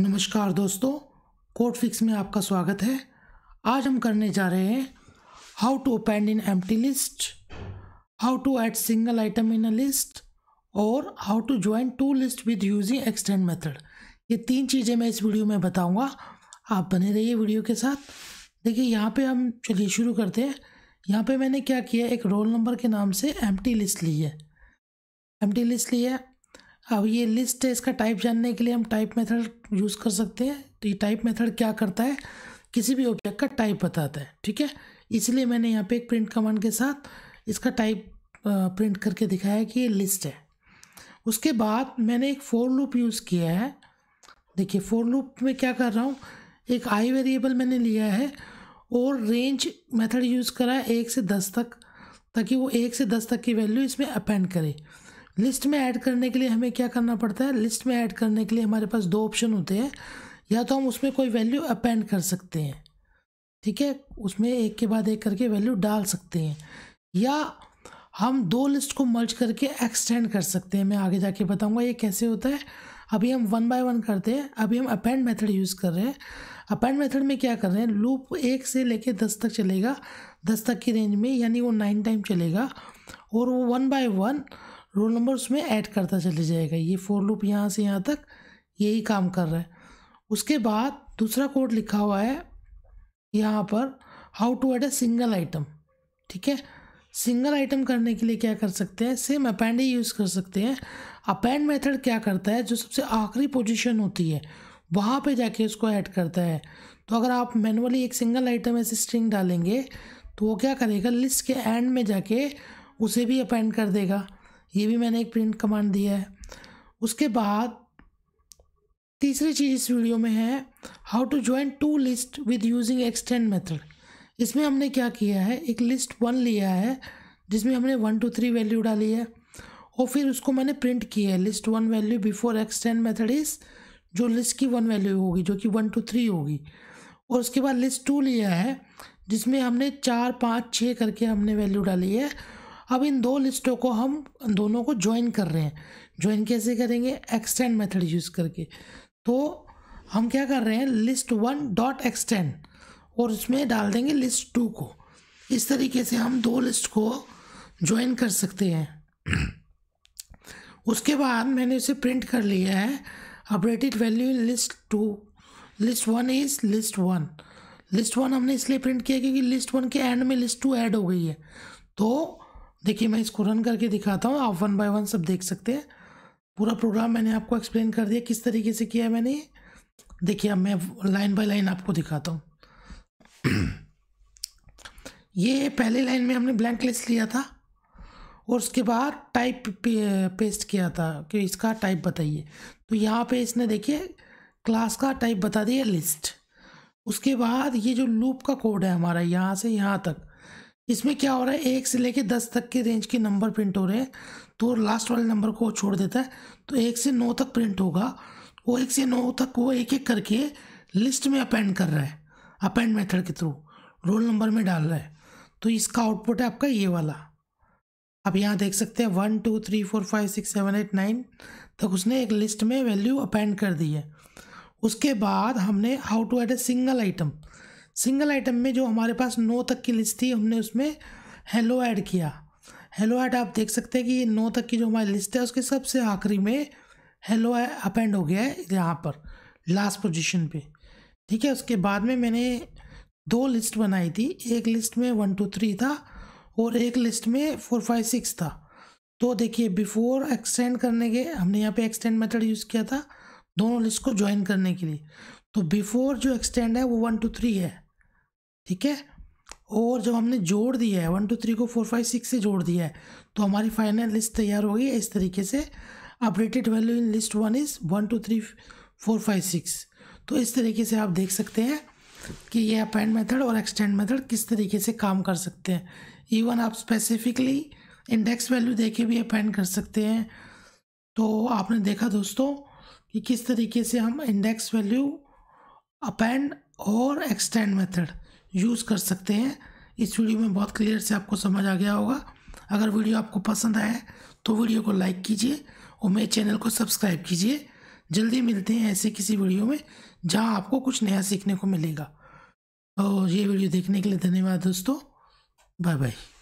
नमस्कार दोस्तों code fix में आपका स्वागत है आज हम करने जा रहे हैं how to append in M list how to add single item in a list और how to join two list with using extend method ये तीन चीज़ें मैं इस वीडियो में बताऊंगा आप बने रहिए वीडियो के साथ देखिए यहाँ पे हम चलिए शुरू करते हैं यहाँ पे मैंने क्या किया एक रोल नंबर के नाम से एम लिस्ट ली है एम लिस्ट ली है अब हाँ, ये लिस्ट है इसका टाइप जानने के लिए हम टाइप मेथड यूज़ कर सकते हैं तो ये टाइप मेथड क्या करता है किसी भी ऑब्जेक्ट का टाइप बताता है ठीक है इसलिए मैंने यहाँ पे एक प्रिंट कमांड के साथ इसका टाइप प्रिंट करके दिखाया कि ये लिस्ट है उसके बाद मैंने एक फोर लूप यूज़ किया है देखिए फोर लूप में क्या कर रहा हूँ एक आई वेरिएबल मैंने लिया है और रेंज मेथड यूज़ करा है एक से दस तक ताकि वो एक से दस तक की वैल्यू इसमें अपेंड करें लिस्ट में ऐड करने के लिए हमें क्या करना पड़ता है लिस्ट में ऐड करने के लिए हमारे पास दो ऑप्शन होते हैं या तो हम उसमें कोई वैल्यू अपेंड कर सकते हैं ठीक है उसमें एक के बाद एक करके वैल्यू डाल सकते हैं या हम दो लिस्ट को मर्ज करके एक्सटेंड कर सकते हैं मैं आगे जाके बताऊंगा ये कैसे होता है अभी हम वन बाय वन करते हैं अभी हम अपेंड मेथड यूज़ कर रहे हैं अपेंड मेथड में क्या कर रहे हैं लूप एक से लेके दस तक चलेगा दस तक की रेंज में यानी वो नाइन टाइम चलेगा और वो one by one roll number उसमें ऐड करता चले जाएगा ये फोर लूप यहाँ से यहाँ तक यही काम कर रहा है उसके बाद दूसरा कोड लिखा हुआ है यहाँ पर how to add a single item ठीक है सिंगल आइटम करने के लिए क्या कर सकते हैं सेम अपेंड ही यूज़ कर सकते हैं अपेंड मेथड क्या करता है जो सबसे आखिरी पोजीशन होती है वहाँ पे जाके उसको ऐड करता है तो अगर आप मैनुअली एक सिंगल आइटम ऐसे स्ट्रिंग डालेंगे तो वो क्या करेगा लिस्ट के एंड में जाके उसे भी अपेंड कर देगा ये भी मैंने एक प्रिंट कमांड दिया है उसके बाद तीसरी चीज़ इस वीडियो में है how to join two list with using extend method इसमें हमने क्या किया है एक लिस्ट वन लिया है जिसमें हमने वन टू थ्री वैल्यू डाली है और फिर उसको मैंने प्रिंट किया है list one value before extend method is जो लिस्ट की वन वैल्यू होगी जो कि वन टू थ्री होगी और उसके बाद लिस्ट टू लिया है जिसमें हमने चार पाँच छः करके हमने वैल्यू डाली है अब इन दो लिस्टों को हम दोनों को ज्वाइन कर रहे हैं ज्वाइन कैसे करेंगे एक्सटेंड मेथड यूज़ करके तो हम क्या कर रहे हैं लिस्ट वन डॉट एक्सटेंड और उसमें डाल देंगे लिस्ट टू को इस तरीके से हम दो लिस्ट को ज्वाइन कर सकते हैं उसके बाद मैंने उसे प्रिंट कर लिया है updated value in list two list one is list one list one हमने इसलिए प्रिंट किया क्योंकि लिस्ट वन के एंड में लिस्ट टू ऐड हो गई है तो देखिए मैं इसको रन करके दिखाता हूँ आप वन बाय वन सब देख सकते हैं पूरा प्रोग्राम मैंने आपको एक्सप्लेन कर दिया किस तरीके से किया है मैंने देखिए अब मैं लाइन बाय लाइन आपको दिखाता हूँ ये पहले लाइन में हमने ब्लैंक लिस्ट लिया था और उसके बाद टाइप पे, पेस्ट किया था कि इसका टाइप बताइए तो यहाँ पे इसने देखिए क्लास का टाइप बता दिया लिस्ट उसके बाद ये जो लूप का कोड है हमारा यहाँ से यहाँ तक इसमें क्या हो रहा है एक से लेके दस तक के रेंज के नंबर प्रिंट हो रहे हैं तो लास्ट वाले नंबर को छोड़ देता है तो एक से नौ तक प्रिंट होगा वो एक से नौ तक वो एक एक करके लिस्ट में अपेंड कर रहा है अपेंड मेथड के थ्रू रोल नंबर में डाल रहा है तो इसका आउटपुट है आपका ये वाला आप यहाँ देख सकते हैं one two three four five six seven eight nine तक उसने एक लिस्ट में वैल्यू अपेंड कर दी है उसके बाद हमने how to add a single item single item में जो हमारे पास नौ तक की लिस्ट थी हमने उसमें हेलो ऐड किया हेलो ऐड आप देख सकते हैं कि ये नौ तक की जो हमारी लिस्ट है उसके सबसे आखिरी में हेलो अपेंड हो गया है यहाँ पर लास्ट पोजीशन पे ठीक है उसके बाद में मैंने दो लिस्ट बनाई थी एक लिस्ट में वन टू थ्री था और एक लिस्ट में फोर फाइव सिक्स था तो देखिए बिफोर एक्सटेंड करने के हमने यहाँ पे एक्सटेंड मेथड यूज़ किया था दोनों लिस्ट को ज्वाइन करने के लिए तो बिफोर जो एक्सटेंड है वो वन टू थ्री है ठीक है और जब हमने जोड़ दिया है वन टू थ्री को फोर फाइव सिक्स से जोड़ दिया है तो हमारी फाइनल लिस्ट तैयार हो गई इस तरीके से updated value in list one is one two three four five six तो इस तरीके से आप देख सकते हैं कि ये अपेंड मेथड और एक्सटेंड मेथड किस तरीके से काम कर सकते हैं इवन आप स्पेसिफिकली इंडेक्स वैल्यू दे के भी अपेंड कर सकते हैं तो आपने देखा दोस्तों कि किस तरीके से हम इंडेक्स वैल्यू अपेंड और एक्सटेंड मेथड यूज़ कर सकते हैं इस वीडियो में बहुत क्लियर से आपको समझ आ गया होगा अगर वीडियो आपको पसंद आए तो वीडियो को लाइक कीजिए और मेरे चैनल को सब्सक्राइब कीजिए जल्दी मिलते हैं ऐसे किसी वीडियो में जहाँ आपको कुछ नया सीखने को मिलेगा तो ये वीडियो देखने के लिए धन्यवाद दोस्तों बाय बाय